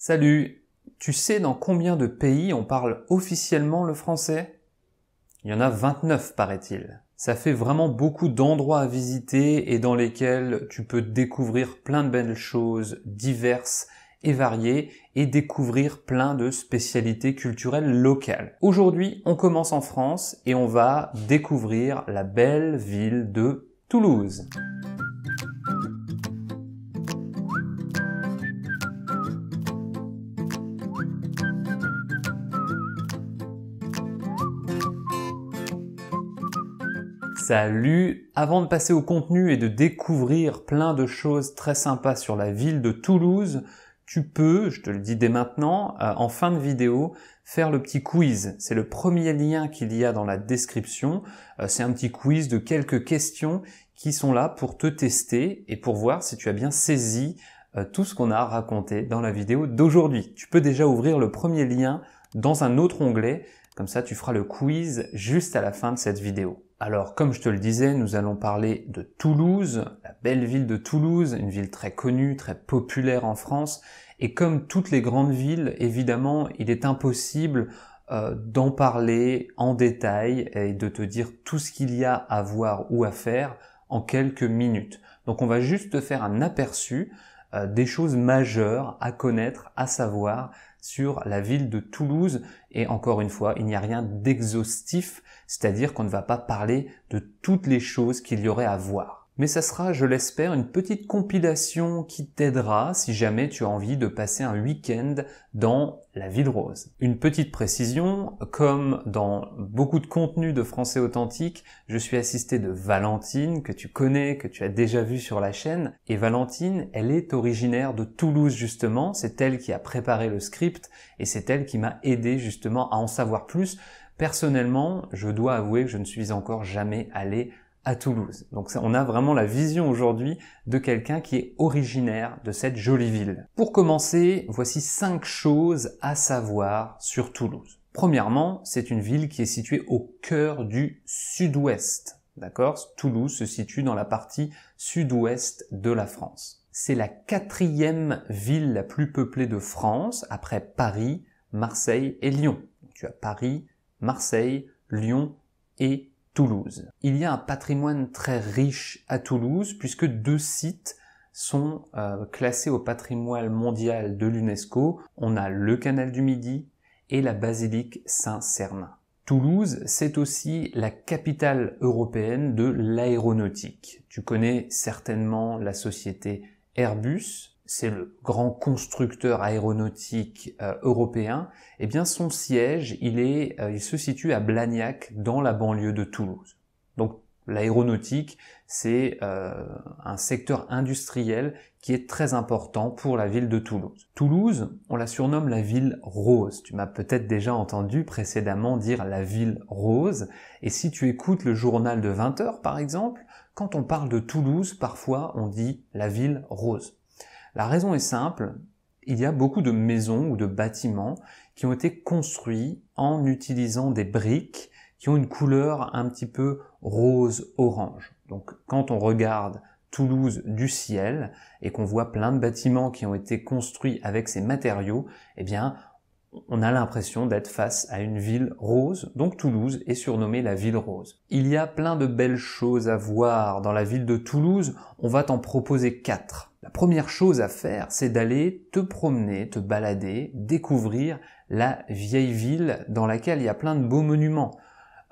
Salut, tu sais dans combien de pays on parle officiellement le français Il y en a 29 paraît-il. Ça fait vraiment beaucoup d'endroits à visiter et dans lesquels tu peux découvrir plein de belles choses diverses et variées et découvrir plein de spécialités culturelles locales. Aujourd'hui, on commence en France et on va découvrir la belle ville de Toulouse. Salut Avant de passer au contenu et de découvrir plein de choses très sympas sur la ville de Toulouse, tu peux, je te le dis dès maintenant, euh, en fin de vidéo, faire le petit quiz. C'est le premier lien qu'il y a dans la description. Euh, c'est un petit quiz de quelques questions qui sont là pour te tester et pour voir si tu as bien saisi euh, tout ce qu'on a raconté dans la vidéo d'aujourd'hui. Tu peux déjà ouvrir le premier lien dans un autre onglet, comme ça tu feras le quiz juste à la fin de cette vidéo. Alors, comme je te le disais, nous allons parler de Toulouse, la belle ville de Toulouse, une ville très connue, très populaire en France. Et comme toutes les grandes villes, évidemment, il est impossible euh, d'en parler en détail et de te dire tout ce qu'il y a à voir ou à faire en quelques minutes. Donc on va juste te faire un aperçu euh, des choses majeures à connaître, à savoir sur la ville de Toulouse. Et encore une fois, il n'y a rien d'exhaustif, c'est-à-dire qu'on ne va pas parler de toutes les choses qu'il y aurait à voir mais ça sera, je l'espère, une petite compilation qui t'aidera si jamais tu as envie de passer un week-end dans la ville rose. Une petite précision, comme dans beaucoup de contenus de français authentique, je suis assisté de Valentine, que tu connais, que tu as déjà vu sur la chaîne, et Valentine, elle est originaire de Toulouse justement, c'est elle qui a préparé le script, et c'est elle qui m'a aidé justement à en savoir plus. Personnellement, je dois avouer que je ne suis encore jamais allé Toulouse. Donc on a vraiment la vision aujourd'hui de quelqu'un qui est originaire de cette jolie ville. Pour commencer, voici cinq choses à savoir sur Toulouse. Premièrement, c'est une ville qui est située au cœur du sud-ouest. D'accord Toulouse se situe dans la partie sud-ouest de la France. C'est la quatrième ville la plus peuplée de France après Paris, Marseille et Lyon. tu as Paris, Marseille, Lyon et Toulouse. Il y a un patrimoine très riche à Toulouse puisque deux sites sont euh, classés au patrimoine mondial de l'UNESCO. On a le canal du Midi et la basilique Saint-Cernin. Toulouse, c'est aussi la capitale européenne de l'aéronautique. Tu connais certainement la société Airbus, c'est le grand constructeur aéronautique euh, européen, eh bien son siège, il, est, euh, il se situe à Blagnac, dans la banlieue de Toulouse. Donc l'aéronautique, c'est euh, un secteur industriel qui est très important pour la ville de Toulouse. Toulouse, on la surnomme la ville rose. Tu m'as peut-être déjà entendu précédemment dire la ville rose. Et si tu écoutes le journal de 20 heures, par exemple, quand on parle de Toulouse, parfois on dit la ville rose. La raison est simple, il y a beaucoup de maisons ou de bâtiments qui ont été construits en utilisant des briques qui ont une couleur un petit peu rose-orange. Donc quand on regarde Toulouse du ciel et qu'on voit plein de bâtiments qui ont été construits avec ces matériaux, eh bien on a l'impression d'être face à une ville rose, donc Toulouse est surnommée la ville rose. Il y a plein de belles choses à voir dans la ville de Toulouse, on va t'en proposer quatre la première chose à faire, c'est d'aller te promener, te balader, découvrir la vieille ville dans laquelle il y a plein de beaux monuments.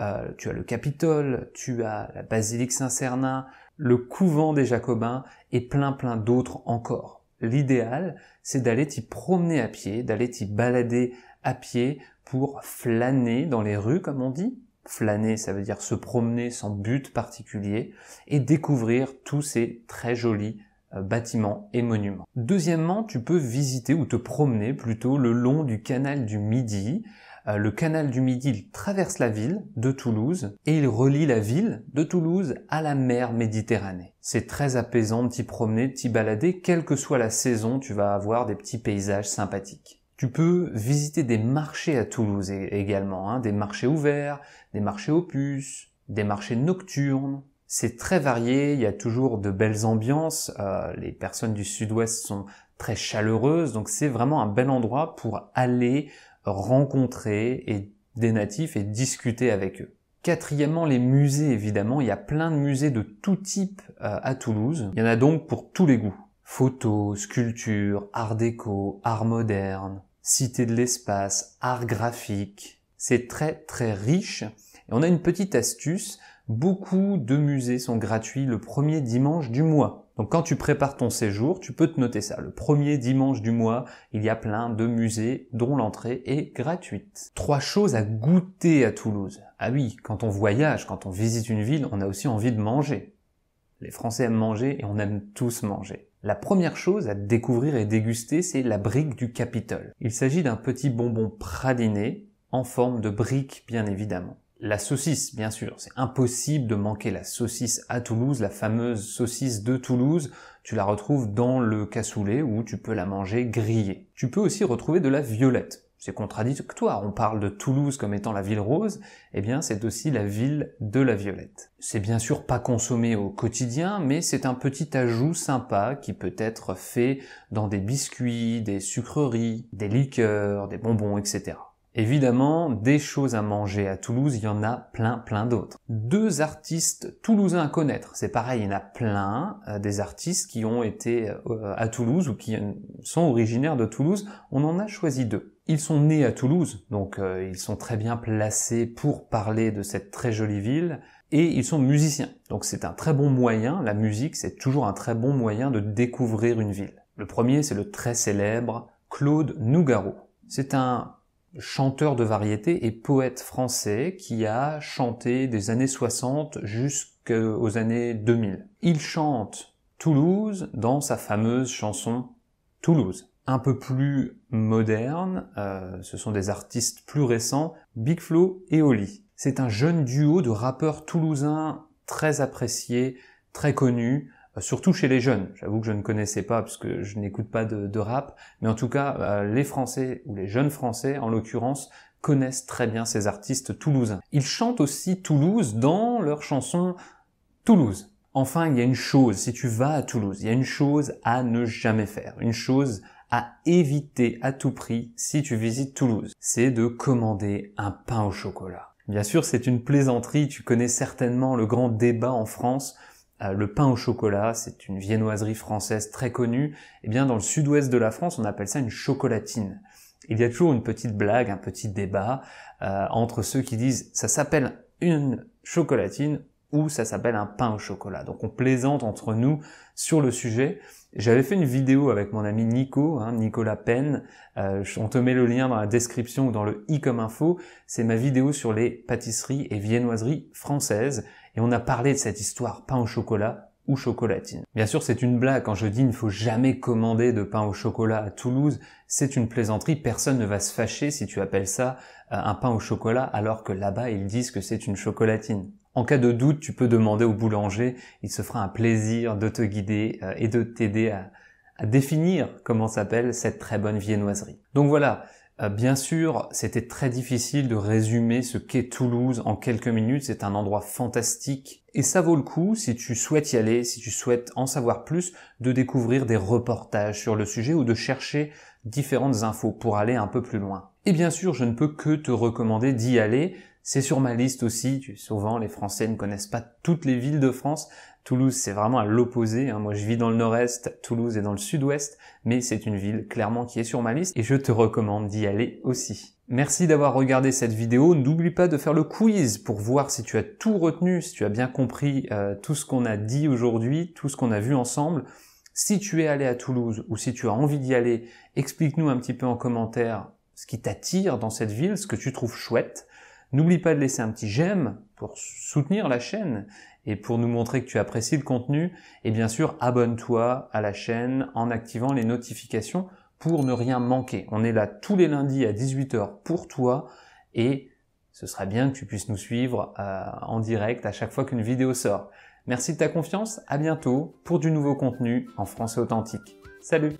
Euh, tu as le Capitole, tu as la basilique Saint-Cernin, le couvent des Jacobins et plein plein d'autres encore. L'idéal, c'est d'aller t'y promener à pied, d'aller t'y balader à pied pour flâner dans les rues, comme on dit. Flâner, ça veut dire se promener sans but particulier et découvrir tous ces très jolis euh, bâtiments et monuments. Deuxièmement, tu peux visiter ou te promener plutôt le long du canal du Midi. Euh, le canal du Midi traverse la ville de Toulouse et il relie la ville de Toulouse à la mer Méditerranée. C'est très apaisant de t'y promener, de t'y balader, quelle que soit la saison, tu vas avoir des petits paysages sympathiques. Tu peux visiter des marchés à Toulouse également, hein, des marchés ouverts, des marchés opus, des marchés nocturnes, c'est très varié, il y a toujours de belles ambiances, euh, les personnes du sud-ouest sont très chaleureuses, donc c'est vraiment un bel endroit pour aller rencontrer des natifs et discuter avec eux. Quatrièmement, les musées, évidemment. Il y a plein de musées de tout type euh, à Toulouse. Il y en a donc pour tous les goûts. Photos, sculptures, art déco, art moderne, cité de l'espace, art graphique. C'est très très riche. Et on a une petite astuce. Beaucoup de musées sont gratuits le premier dimanche du mois. Donc quand tu prépares ton séjour, tu peux te noter ça. Le premier dimanche du mois, il y a plein de musées dont l'entrée est gratuite. Trois choses à goûter à Toulouse. Ah oui, quand on voyage, quand on visite une ville, on a aussi envie de manger. Les Français aiment manger et on aime tous manger. La première chose à découvrir et déguster, c'est la brique du Capitole. Il s'agit d'un petit bonbon praliné en forme de brique, bien évidemment la saucisse, bien sûr. C'est impossible de manquer la saucisse à Toulouse, la fameuse saucisse de Toulouse. Tu la retrouves dans le cassoulet où tu peux la manger grillée. Tu peux aussi retrouver de la violette. C'est contradictoire. On parle de Toulouse comme étant la ville rose. Eh bien, c'est aussi la ville de la violette. C'est bien sûr pas consommé au quotidien, mais c'est un petit ajout sympa qui peut être fait dans des biscuits, des sucreries, des liqueurs, des bonbons, etc. Évidemment, des choses à manger à Toulouse, il y en a plein, plein d'autres. Deux artistes toulousains à connaître, c'est pareil, il y en a plein, euh, des artistes qui ont été euh, à Toulouse ou qui euh, sont originaires de Toulouse, on en a choisi deux. Ils sont nés à Toulouse, donc ils sont très bien placés pour parler de cette très jolie ville, et ils sont musiciens, donc c'est un très bon moyen, la musique c'est toujours un très bon moyen de découvrir une ville. Le premier c'est le très célèbre Claude Nougaro. C'est un chanteur de variété et poète français qui a chanté des années 60 jusqu'aux années 2000. Il chante Toulouse dans sa fameuse chanson Toulouse. Un peu plus moderne, euh, ce sont des artistes plus récents, Big Flo et Oli. C'est un jeune duo de rappeurs toulousains très appréciés, très connus, euh, surtout chez les jeunes. J'avoue que je ne connaissais pas parce que je n'écoute pas de, de, rap, mais en tout cas, euh, les Français ou les jeunes Français, en l'occurrence, connaissent très bien ces artistes toulousains. Ils chantent aussi Toulouse dans leur chanson Toulouse. Enfin, il y a une chose, si tu vas à Toulouse, il y a une chose à ne jamais faire, une chose à éviter à tout prix si tu visites Toulouse, c'est de commander un pain au chocolat. Bien sûr, c'est une plaisanterie, tu connais certainement le grand débat en France euh, le pain au chocolat, c'est une viennoiserie française très connue. Eh bien, dans le sud-ouest de la France, on appelle ça une chocolatine. Il y a toujours une petite blague, un petit débat euh, entre ceux qui disent ça s'appelle une chocolatine ou ça s'appelle un pain au chocolat. Donc on plaisante entre nous sur le sujet. J'avais fait une vidéo avec mon ami Nico, hein, Nicolas Pen, euh, on te met le lien dans la description ou dans le i comme info. C'est ma vidéo sur les pâtisseries et viennoiseries françaises. Et on a parlé de cette histoire pain au chocolat ou chocolatine. Bien sûr, c'est une blague quand je dis il ne faut jamais commander de pain au chocolat à Toulouse. C'est une plaisanterie. Personne ne va se fâcher si tu appelles ça euh, un pain au chocolat alors que là-bas ils disent que c'est une chocolatine. En cas de doute, tu peux demander au boulanger. Il se fera un plaisir de te guider euh, et de t'aider à, définir comment s'appelle cette très bonne viennoiserie. Donc voilà, euh, bien sûr, c'était très difficile de résumer ce qu'est Toulouse en quelques minutes, c'est un endroit fantastique et ça vaut le coup, si tu souhaites y aller, si tu souhaites en savoir plus, de découvrir des reportages sur le sujet ou de chercher différentes infos pour aller un peu plus loin. Et bien sûr, je ne peux que te recommander d'y aller, c'est sur ma liste aussi, souvent les Français ne connaissent pas toutes les villes de France, Toulouse, c'est vraiment à l'opposé. Hein. Moi, je vis dans le nord-est, Toulouse est dans le sud-ouest, mais c'est une ville clairement qui est sur ma liste et je te recommande d'y aller aussi. Merci d'avoir regardé cette vidéo. N'oublie pas de faire le quiz pour voir si tu as tout retenu, si tu as bien compris euh, tout ce qu'on a dit aujourd'hui, tout ce qu'on a vu ensemble. Si tu es allé à Toulouse ou si tu as envie d'y aller, explique-nous un petit peu en commentaire ce qui t'attire dans cette ville, ce que tu trouves chouette. N'oublie pas de laisser un petit j'aime pour soutenir la chaîne et pour nous montrer que tu apprécies le contenu, et bien sûr, abonne-toi à la chaîne en activant les notifications pour ne rien manquer. On est là tous les lundis à 18h pour toi et ce serait bien que tu puisses nous suivre euh, en direct à chaque fois qu'une vidéo sort. Merci de ta confiance, à bientôt pour du nouveau contenu en français authentique. Salut